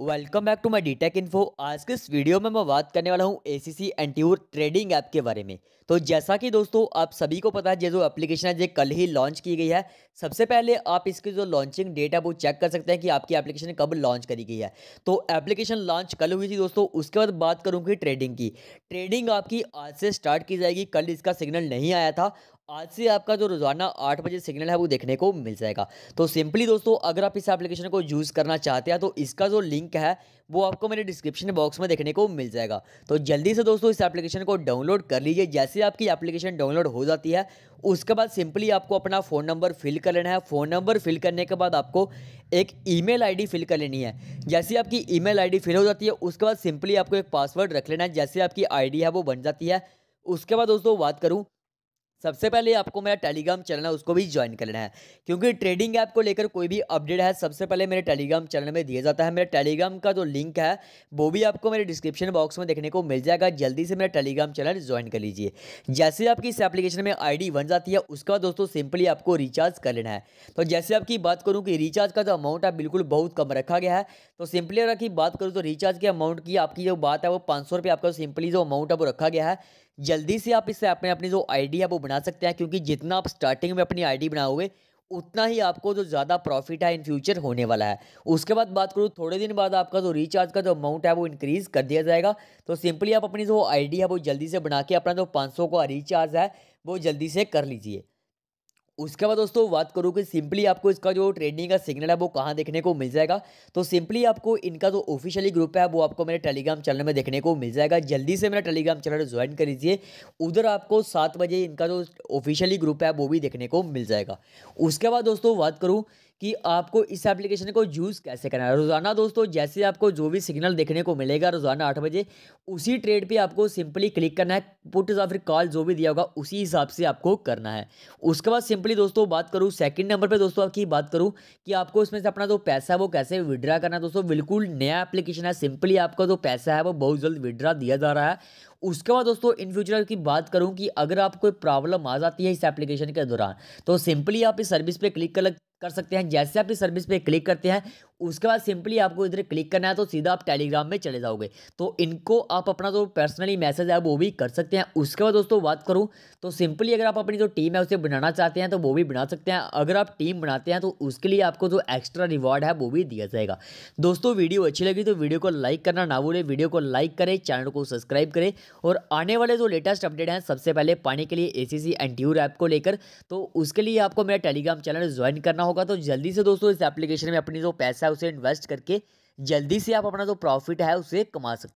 welcome back to my D tech info आज के इस वीडियो में मैं बात करने वाला हूँ ए सी सी एंटीवर ट्रेडिंग ऐप के बारे में तो जैसा कि दोस्तों आप सभी को पता है ये जो एप्लीकेशन है ये कल ही लॉन्च की गई है सबसे पहले आप इसकी जो लॉन्चिंग डेट है वो चेक कर सकते हैं कि आपकी एप्लीकेशन कब लॉन्च करी गई है तो एप्लीकेशन लॉन्च कल हुई थी दोस्तों उसके बाद बात करूँगी ट्रेडिंग की ट्रेडिंग आपकी आज से स्टार्ट की जाएगी कल इसका सिग्नल नहीं आया था आज से आपका जो रोजाना आठ बजे सिग्नल है वो देखने को मिल जाएगा तो सिंपली दोस्तों अगर आप इस एप्लीकेशन को यूज़ करना चाहते हैं तो इसका जो लिंक है वो आपको मेरे डिस्क्रिप्शन बॉक्स में देखने को मिल जाएगा तो जल्दी से दोस्तों इस एप्लीकेशन को डाउनलोड कर लीजिए जैसे आपकी एप्लीकेशन डाउनलोड हो जाती है उसके बाद सिंपली आपको अपना फ़ोन नंबर फिल कर लेना है फ़ोन नंबर फिल करने के बाद आपको एक ईमेल आईडी फिल कर लेनी है जैसे आपकी ईमेल आईडी फिल हो जाती है उसके बाद सिंपली आपको एक पासवर्ड रख लेना है जैसे आपकी आईडी है वो बन जाती है उसके बाद दोस्तों बात करूँ सबसे पहले आपको मेरा टेलीग्राम चैनल है उसको भी ज्वाइन करना है क्योंकि ट्रेडिंग ऐप को लेकर कोई भी अपडेट है सबसे पहले मेरे टेलीग्राम चैनल में दिया जाता है मेरे टेलीग्राम का जो लिंक है वो भी आपको मेरे डिस्क्रिप्शन बॉक्स में देखने को मिल जाएगा जल्दी से मेरा टेलीग्राम चैनल ज्वाइन कर लीजिए जैसे आपकी इस एप्लीकेशन में आई बन जाती है उसका दोस्तों सिंपली आपको रिचार्ज कर लेना है तो जैसे आपकी बात करूँ कि रिचार्ज का जो अमाउंट है बिल्कुल बहुत कम रखा गया है तो सिंपली अगर तो की बात करूँ तो रिचार्ज के अमाउंट की आपकी जो बात है वो पाँच सौ आपका सिंपली जो अमाउंट है वो रखा गया है जल्दी से आप इससे अपने अपनी जो आईडी है वो बना सकते हैं क्योंकि जितना आप स्टार्टिंग में अपनी आईडी बनाओगे उतना ही आपको जो ज़्यादा प्रॉफिट है इन फ्यूचर होने वाला है उसके बाद बात करूँ थोड़े दिन बाद आपका जो रिचार्ज का जो अमाउंट है वो इंक्रीज़ कर दिया जाएगा तो सिंपली आप अपनी जो आई है वो जल्दी से बना के अपना जो पाँच का रिचार्ज है वो जल्दी से कर लीजिए उसके बाद दोस्तों बात करूँ कि सिंपली आपको इसका जो ट्रेडिंग का सिग्नल है वो कहाँ देखने को मिल जाएगा तो सिंपली आपको इनका जो ऑफिशियली ग्रुप है वो आपको मेरे टेलीग्राम चैनल में देखने को मिल जाएगा जल्दी से मेरा टेलीग्राम चैनल ज्वाइन कर लीजिए उधर आपको सात बजे इनका जो ऑफिशियली ग्रुप है वो भी देखने को मिल जाएगा उसके बाद दोस्तों बात करूँ कि आपको इस एप्लीकेशन को यूज़ कैसे करना है रोज़ाना दोस्तों जैसे आपको जो भी सिग्नल देखने को मिलेगा रोज़ाना आठ बजे उसी ट्रेड पे आपको सिंपली क्लिक करना है पुट या फिर कॉल जो भी दिया होगा उसी हिसाब से आपको करना है उसके बाद सिंपली दोस्तों बात करूँ सेकेंड नंबर पर दोस्तों आपकी बात करूँ कि आपको इसमें से अपना जो पैसा है वो कैसे विड्रा करना है दोस्तों बिल्कुल नया एप्लीकेशन है सिंपली आपका जो पैसा है वो बहुत जल्द विड्रा दिया जा रहा है उसके बाद दोस्तों इन फ्यूचर की बात करूं कि अगर आपको कोई प्रॉब्लम आ जाती है इस एप्लीकेशन के दौरान तो सिंपली आप इस सर्विस पे क्लिक कर सकते हैं जैसे आप इस सर्विस पे क्लिक करते हैं उसके बाद सिंपली आपको इधर क्लिक करना है तो सीधा आप टेलीग्राम में चले जाओगे तो इनको आप अपना जो तो पर्सनली मैसेज है वो भी कर सकते हैं उसके बाद दोस्तों बात करूँ तो सिंपली अगर आप अपनी जो टीम है उसे बनाना चाहते हैं तो वो भी बना सकते हैं अगर आप टीम बनाते हैं तो उसके लिए आपको जो एक्स्ट्रा रिवॉर्ड है वो भी दिया जाएगा दोस्तों वीडियो अच्छी लगी तो वीडियो को लाइक करना ना भूलें वीडियो को लाइक करें चैनल को सब्सक्राइब करें और आने वाले जो लेटेस्ट अपडेट हैं सबसे पहले पाने के लिए ए सी सी एन ऐप को लेकर तो उसके लिए आपको मेरा टेलीग्राम चैनल ज्वाइन करना होगा तो जल्दी से दोस्तों इस एप्लीकेशन में अपनी जो पैसा पैसा उसे इन्वेस्ट करके जल्दी से आप अपना जो प्रॉफिट है उसे कमा सकते